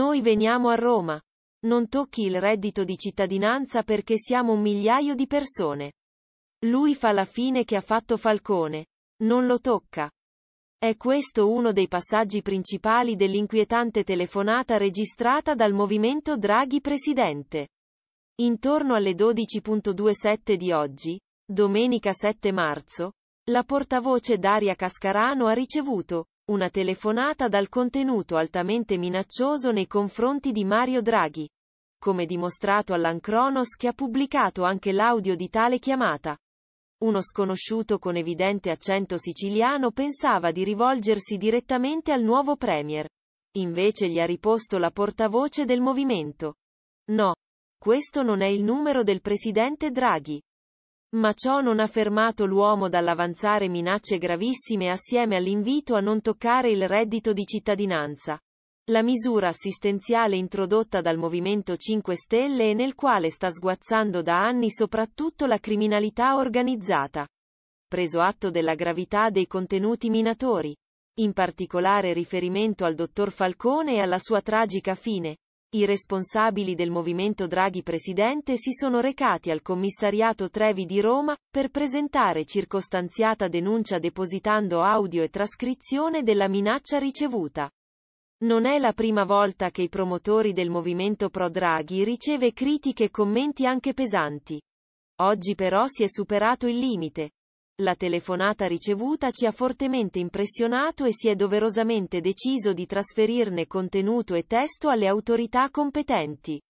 Noi veniamo a Roma. Non tocchi il reddito di cittadinanza perché siamo un migliaio di persone. Lui fa la fine che ha fatto Falcone. Non lo tocca. È questo uno dei passaggi principali dell'inquietante telefonata registrata dal movimento Draghi Presidente. Intorno alle 12.27 di oggi, domenica 7 marzo, la portavoce Daria Cascarano ha ricevuto una telefonata dal contenuto altamente minaccioso nei confronti di Mario Draghi. Come dimostrato all'Ancronos che ha pubblicato anche l'audio di tale chiamata. Uno sconosciuto con evidente accento siciliano pensava di rivolgersi direttamente al nuovo Premier. Invece gli ha riposto la portavoce del movimento. No. Questo non è il numero del presidente Draghi. Ma ciò non ha fermato l'uomo dall'avanzare minacce gravissime assieme all'invito a non toccare il reddito di cittadinanza. La misura assistenziale introdotta dal Movimento 5 Stelle e nel quale sta sguazzando da anni soprattutto la criminalità organizzata. Preso atto della gravità dei contenuti minatori. In particolare riferimento al dottor Falcone e alla sua tragica fine, i responsabili del movimento Draghi Presidente si sono recati al commissariato Trevi di Roma per presentare circostanziata denuncia depositando audio e trascrizione della minaccia ricevuta. Non è la prima volta che i promotori del movimento pro Draghi riceve critiche e commenti anche pesanti. Oggi però si è superato il limite, la telefonata ricevuta ci ha fortemente impressionato e si è doverosamente deciso di trasferirne contenuto e testo alle autorità competenti.